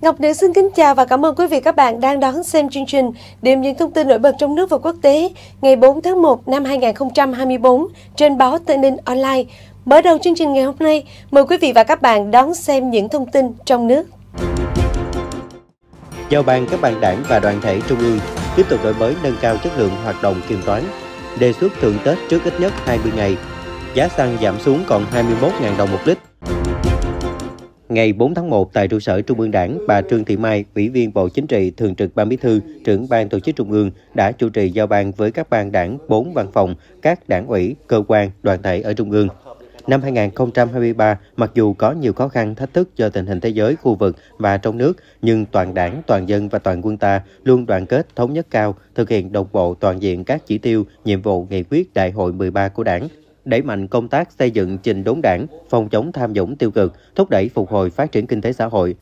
Ngọc Nữ xin kính chào và cảm ơn quý vị các bạn đang đón xem chương trình Điểm những thông tin nổi bật trong nước và quốc tế ngày 4 tháng 1 năm 2024 trên báo Tây Ninh Online. Mở đầu chương trình ngày hôm nay, mời quý vị và các bạn đón xem những thông tin trong nước. Giao ban các ban đảng và đoàn thể trung ương tiếp tục đổi mới nâng cao chất lượng hoạt động kiểm toán, đề xuất thưởng Tết trước ít nhất 20 ngày. Giá xăng giảm xuống còn 21.000 đồng một lít Ngày 4 tháng 1 tại trụ sở Trung ương Đảng, bà Trương Thị Mai, Ủy viên Bộ Chính trị, Thường trực Ban Bí thư, trưởng Ban Tổ chức Trung ương đã chủ trì giao ban với các ban đảng, bốn văn phòng, các đảng ủy, cơ quan, đoàn thể ở Trung ương. Năm 2023, mặc dù có nhiều khó khăn, thách thức do tình hình thế giới, khu vực và trong nước, nhưng toàn đảng, toàn dân và toàn quân ta luôn đoàn kết, thống nhất cao, thực hiện đồng bộ toàn diện các chỉ tiêu, nhiệm vụ nghị quyết đại hội 13 của đảng, đẩy mạnh công tác xây dựng trình đốn đảng, phòng chống tham nhũng tiêu cực, thúc đẩy phục hồi phát triển kinh tế xã hội.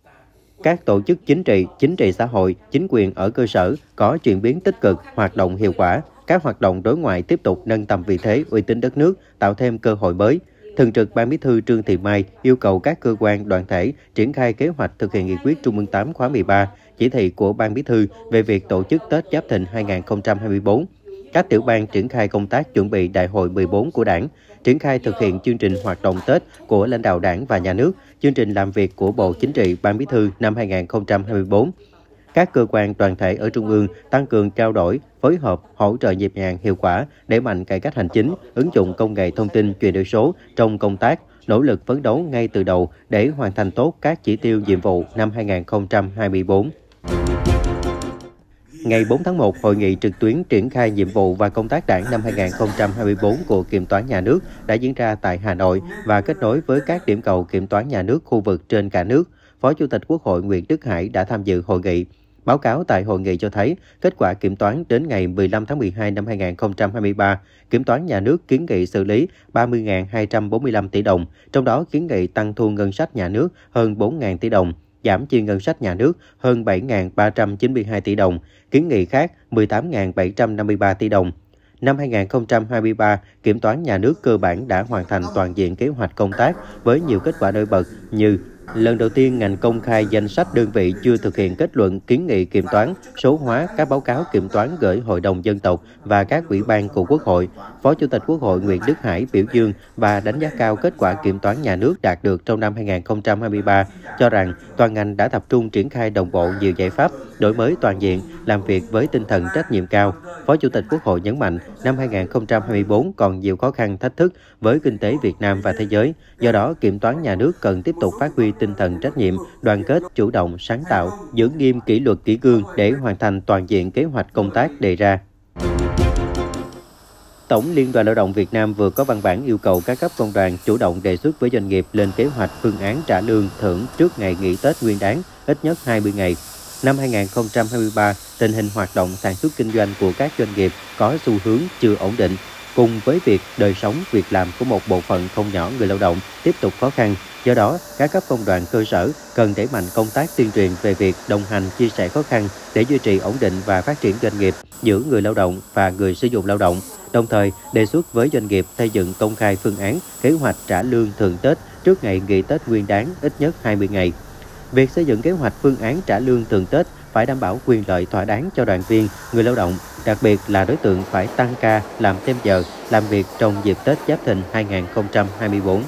Các tổ chức chính trị, chính trị xã hội, chính quyền ở cơ sở có chuyển biến tích cực, hoạt động hiệu quả. Các hoạt động đối ngoại tiếp tục nâng tầm vị thế, uy tín đất nước, tạo thêm cơ hội mới. Thường trực Ban Bí thư Trương Thị Mai yêu cầu các cơ quan đoàn thể triển khai kế hoạch thực hiện nghị quyết Trung ương 8 khóa 13, chỉ thị của Ban Bí thư về việc tổ chức Tết Giáp Thìn 2024 các tiểu ban triển khai công tác chuẩn bị Đại hội 14 của Đảng, triển khai thực hiện chương trình hoạt động Tết của lãnh đạo Đảng và Nhà nước, chương trình làm việc của Bộ Chính trị Ban Bí thư năm 2024. Các cơ quan toàn thể ở Trung ương tăng cường trao đổi, phối hợp, hỗ trợ nhịp nhàng hiệu quả, để mạnh cải cách hành chính, ứng dụng công nghệ thông tin chuyển đổi số trong công tác, nỗ lực phấn đấu ngay từ đầu để hoàn thành tốt các chỉ tiêu nhiệm vụ năm 2024. Ngày 4 tháng 1, hội nghị trực tuyến triển khai nhiệm vụ và công tác đảng năm 2024 của Kiểm toán nhà nước đã diễn ra tại Hà Nội và kết nối với các điểm cầu Kiểm toán nhà nước khu vực trên cả nước. Phó Chủ tịch Quốc hội Nguyễn Đức Hải đã tham dự hội nghị. Báo cáo tại hội nghị cho thấy, kết quả kiểm toán đến ngày 15 tháng 12 năm 2023, kiểm toán nhà nước kiến nghị xử lý 30.245 tỷ đồng, trong đó kiến nghị tăng thu ngân sách nhà nước hơn 4.000 tỷ đồng, giảm chi ngân sách nhà nước hơn 7.392 tỷ đồng, kiến nghị khác 18.753 tỷ đồng. Năm 2023, Kiểm toán Nhà nước cơ bản đã hoàn thành toàn diện kế hoạch công tác với nhiều kết quả nổi bật như Lần đầu tiên, ngành công khai danh sách đơn vị chưa thực hiện kết luận kiến nghị kiểm toán, số hóa các báo cáo kiểm toán gửi Hội đồng Dân tộc và các ủy ban của Quốc hội. Phó Chủ tịch Quốc hội Nguyễn Đức Hải biểu dương và đánh giá cao kết quả kiểm toán nhà nước đạt được trong năm 2023, cho rằng toàn ngành đã tập trung triển khai đồng bộ nhiều giải pháp đổi mới toàn diện, làm việc với tinh thần trách nhiệm cao. Phó Chủ tịch Quốc hội nhấn mạnh, năm 2024 còn nhiều khó khăn thách thức với kinh tế Việt Nam và thế giới. Do đó, Kiểm toán nhà nước cần tiếp tục phát huy tinh thần trách nhiệm, đoàn kết, chủ động, sáng tạo, giữ nghiêm kỷ luật kỷ cương để hoàn thành toàn diện kế hoạch công tác đề ra. Tổng Liên đoàn Lao động Việt Nam vừa có văn bản yêu cầu các cấp công đoàn chủ động đề xuất với doanh nghiệp lên kế hoạch phương án trả lương thưởng trước ngày nghỉ Tết Nguyên đán ít nhất 20 ngày năm 2023, tình hình hoạt động sản xuất kinh doanh của các doanh nghiệp có xu hướng chưa ổn định, cùng với việc đời sống, việc làm của một bộ phận không nhỏ người lao động tiếp tục khó khăn. Do đó, các cấp công đoàn cơ sở cần đẩy mạnh công tác tuyên truyền về việc đồng hành chia sẻ khó khăn để duy trì ổn định và phát triển doanh nghiệp giữa người lao động và người sử dụng lao động. Đồng thời, đề xuất với doanh nghiệp xây dựng công khai phương án kế hoạch trả lương thường Tết trước ngày nghỉ Tết Nguyên đáng ít nhất 20 ngày việc xây dựng kế hoạch phương án trả lương thường Tết phải đảm bảo quyền lợi thỏa đáng cho đoàn viên, người lao động, đặc biệt là đối tượng phải tăng ca, làm thêm giờ, làm việc trong dịp Tết Giáp Thìn 2024.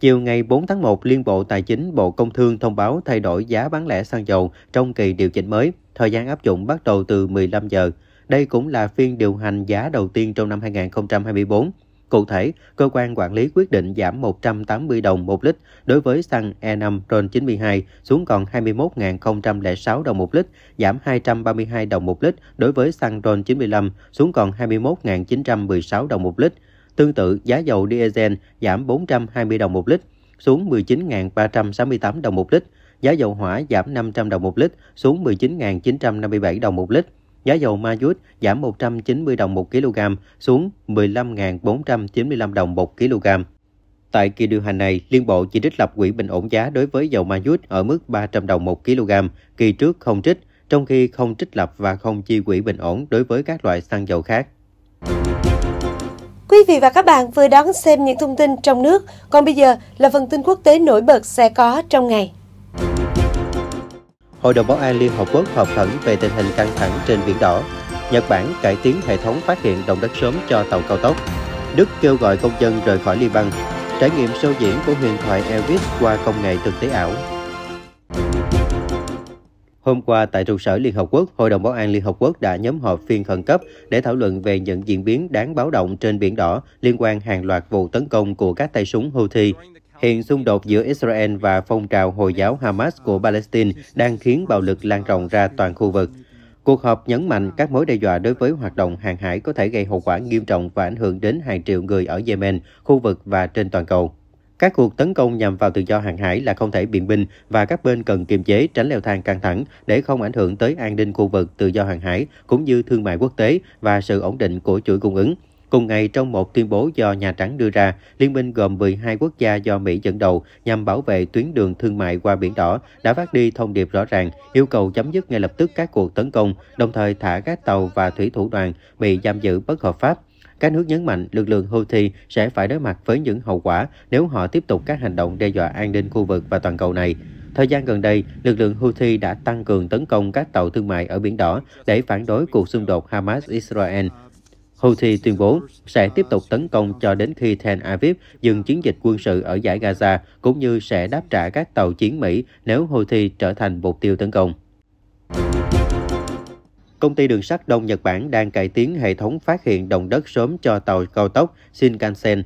Chiều ngày 4 tháng 1, Liên Bộ Tài chính Bộ Công Thương thông báo thay đổi giá bán lẻ xăng dầu trong kỳ điều chỉnh mới, thời gian áp dụng bắt đầu từ 15 giờ. Đây cũng là phiên điều hành giá đầu tiên trong năm 2024. Cụ thể, cơ quan quản lý quyết định giảm 180 đồng một lít đối với xăng E5 RON92 xuống còn 21.006 đồng một lít, giảm 232 đồng một lít đối với xăng RON95 xuống còn 21.916 đồng một lít. Tương tự, giá dầu diesel giảm 420 đồng một lít xuống 19.368 đồng một lít, giá dầu hỏa giảm 500 đồng một lít xuống 19.957 đồng một lít. Giá dầu ma dút giảm 190 đồng 1 kg xuống 15.495 đồng 1 kg. Tại kỳ điều hành này, Liên Bộ chỉ trích lập quỹ bình ổn giá đối với dầu ma dút ở mức 300 đồng 1 kg, kỳ trước không trích, trong khi không trích lập và không chi quỹ bình ổn đối với các loại xăng dầu khác. Quý vị và các bạn vừa đón xem những thông tin trong nước, còn bây giờ là phần tin quốc tế nổi bật sẽ có trong ngày. Hội đồng Bảo an Liên Hợp Quốc họp khẩn về tình hình căng thẳng trên Biển Đỏ. Nhật Bản cải tiến hệ thống phát hiện động đất sớm cho tàu cao tốc. Đức kêu gọi công dân rời khỏi Liban. Trải nghiệm show diễn của huyền thoại Elvis qua công nghệ thực tế ảo. Hôm qua, tại trụ sở Liên Hợp Quốc, Hội đồng Bảo an Liên Hợp Quốc đã nhóm họp phiên khẩn cấp để thảo luận về những diễn biến đáng báo động trên Biển Đỏ liên quan hàng loạt vụ tấn công của các tay súng Houthi Hiện xung đột giữa Israel và phong trào Hồi giáo Hamas của Palestine đang khiến bạo lực lan rộng ra toàn khu vực. Cuộc họp nhấn mạnh các mối đe dọa đối với hoạt động hàng hải có thể gây hậu quả nghiêm trọng và ảnh hưởng đến hàng triệu người ở Yemen, khu vực và trên toàn cầu. Các cuộc tấn công nhằm vào tự do hàng hải là không thể biện minh và các bên cần kiềm chế tránh leo thang căng thẳng để không ảnh hưởng tới an ninh khu vực tự do hàng hải cũng như thương mại quốc tế và sự ổn định của chuỗi cung ứng. Cùng ngày, trong một tuyên bố do Nhà Trắng đưa ra, liên minh gồm 12 quốc gia do Mỹ dẫn đầu nhằm bảo vệ tuyến đường thương mại qua Biển Đỏ đã phát đi thông điệp rõ ràng, yêu cầu chấm dứt ngay lập tức các cuộc tấn công, đồng thời thả các tàu và thủy thủ đoàn bị giam giữ bất hợp pháp. Các nước nhấn mạnh lực lượng Houthi sẽ phải đối mặt với những hậu quả nếu họ tiếp tục các hành động đe dọa an ninh khu vực và toàn cầu này. Thời gian gần đây, lực lượng Houthi đã tăng cường tấn công các tàu thương mại ở Biển Đỏ để phản đối cuộc xung đột Hamas-Israel Houthi tuyên bố sẽ tiếp tục tấn công cho đến khi Tel Aviv dừng chiến dịch quân sự ở giải Gaza, cũng như sẽ đáp trả các tàu chiến Mỹ nếu Houthi trở thành mục tiêu tấn công. Công ty đường sắt Đông Nhật Bản đang cải tiến hệ thống phát hiện động đất sớm cho tàu cao tốc Shinkansen.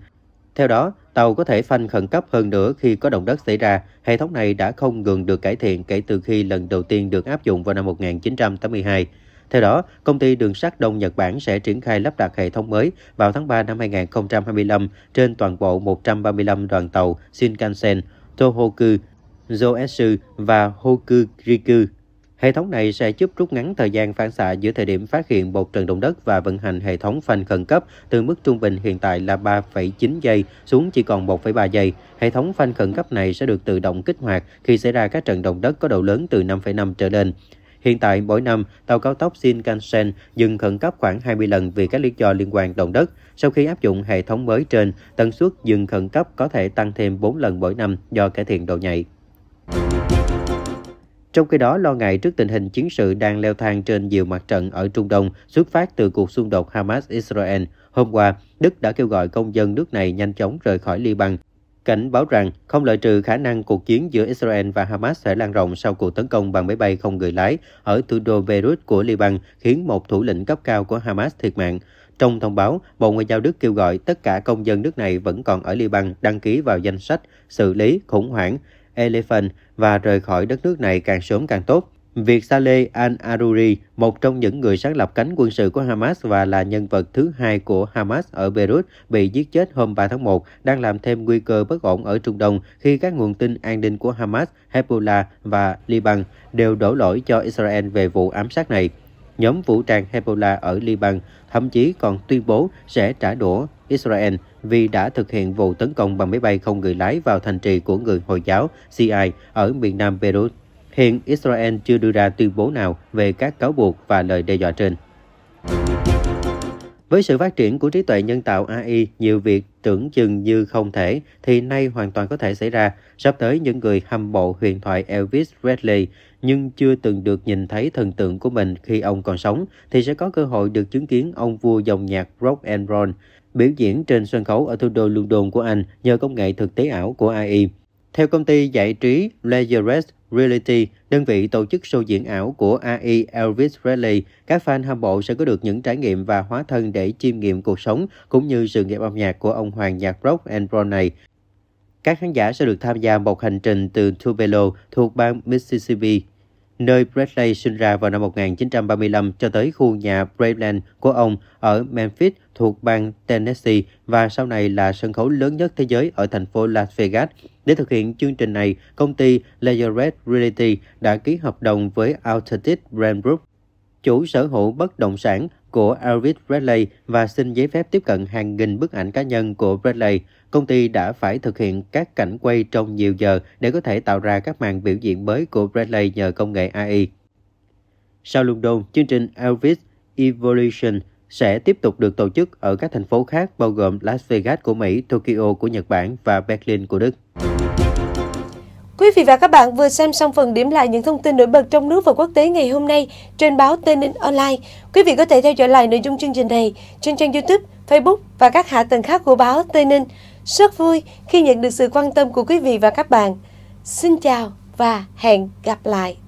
Theo đó, tàu có thể phanh khẩn cấp hơn nữa khi có động đất xảy ra. Hệ thống này đã không ngừng được cải thiện kể từ khi lần đầu tiên được áp dụng vào năm 1982. Theo đó, công ty đường sắt Đông Nhật Bản sẽ triển khai lắp đặt hệ thống mới vào tháng 3 năm 2025 trên toàn bộ 135 đoàn tàu Shinkansen, Tohoku, Joetsu và Hokuriku. Hệ thống này sẽ giúp rút ngắn thời gian phản xạ giữa thời điểm phát hiện một trận động đất và vận hành hệ thống phanh khẩn cấp từ mức trung bình hiện tại là 3,9 giây xuống chỉ còn 1,3 giây. Hệ thống phanh khẩn cấp này sẽ được tự động kích hoạt khi xảy ra các trận động đất có độ lớn từ 5,5 trở lên. Hiện tại, mỗi năm, tàu cao tốc Shinkansen dừng khẩn cấp khoảng 20 lần vì các lý do liên quan động đất. Sau khi áp dụng hệ thống mới trên, tần suất dừng khẩn cấp có thể tăng thêm 4 lần mỗi năm do cải thiện độ nhạy. Trong khi đó, lo ngại trước tình hình chiến sự đang leo thang trên nhiều mặt trận ở Trung Đông xuất phát từ cuộc xung đột Hamas-Israel. Hôm qua, Đức đã kêu gọi công dân nước này nhanh chóng rời khỏi Liban Cảnh báo rằng không loại trừ khả năng cuộc chiến giữa Israel và Hamas sẽ lan rộng sau cuộc tấn công bằng máy bay không người lái ở thủ đô Beirut của Liban khiến một thủ lĩnh cấp cao của Hamas thiệt mạng. Trong thông báo, Bộ Ngoại giao Đức kêu gọi tất cả công dân nước này vẫn còn ở Liban đăng ký vào danh sách xử lý khủng hoảng Elephant và rời khỏi đất nước này càng sớm càng tốt. Việc Saleh al-Aruri, một trong những người sáng lập cánh quân sự của Hamas và là nhân vật thứ hai của Hamas ở Beirut, bị giết chết hôm 3 tháng 1, đang làm thêm nguy cơ bất ổn ở Trung Đông khi các nguồn tin an ninh của Hamas, Hezbollah và Liban đều đổ lỗi cho Israel về vụ ám sát này. Nhóm vũ trang Hezbollah ở Liban thậm chí còn tuyên bố sẽ trả đũa Israel vì đã thực hiện vụ tấn công bằng máy bay không người lái vào thành trì của người Hồi giáo CI ở miền nam Beirut. Hiện Israel chưa đưa ra tuyên bố nào về các cáo buộc và lời đe dọa trên. Với sự phát triển của trí tuệ nhân tạo AI, nhiều việc tưởng chừng như không thể thì nay hoàn toàn có thể xảy ra. Sắp tới những người hâm mộ huyền thoại Elvis Presley nhưng chưa từng được nhìn thấy thần tượng của mình khi ông còn sống thì sẽ có cơ hội được chứng kiến ông vua dòng nhạc rock and roll biểu diễn trên sân khấu ở thủ đô London của Anh nhờ công nghệ thực tế ảo của AI. Theo công ty giải trí Leisure Reality, đơn vị tổ chức show diễn ảo của AI e, Elvis Presley, các fan hâm mộ sẽ có được những trải nghiệm và hóa thân để chiêm nghiệm cuộc sống cũng như sự nghiệp âm nhạc của ông hoàng nhạc rock and roll này. Các khán giả sẽ được tham gia một hành trình từ Tupelo thuộc bang Mississippi nơi Bradley sinh ra vào năm 1935 cho tới khu nhà Brayland của ông ở Memphis thuộc bang Tennessee và sau này là sân khấu lớn nhất thế giới ở thành phố Las Vegas. Để thực hiện chương trình này, công ty Layered Reality đã ký hợp đồng với Altitude Brand Group chủ sở hữu bất động sản của Elvis Presley và xin giấy phép tiếp cận hàng nghìn bức ảnh cá nhân của Presley. Công ty đã phải thực hiện các cảnh quay trong nhiều giờ để có thể tạo ra các màn biểu diễn mới của Presley nhờ công nghệ AI. Sau London, chương trình Elvis Evolution sẽ tiếp tục được tổ chức ở các thành phố khác bao gồm Las Vegas của Mỹ, Tokyo của Nhật Bản và Berlin của Đức. Quý vị và các bạn vừa xem xong phần điểm lại những thông tin nổi bật trong nước và quốc tế ngày hôm nay trên báo Tên Ninh Online. Quý vị có thể theo dõi lại nội dung chương trình này trên trang YouTube, Facebook và các hạ tầng khác của báo Tây Ninh. Rất vui khi nhận được sự quan tâm của quý vị và các bạn. Xin chào và hẹn gặp lại!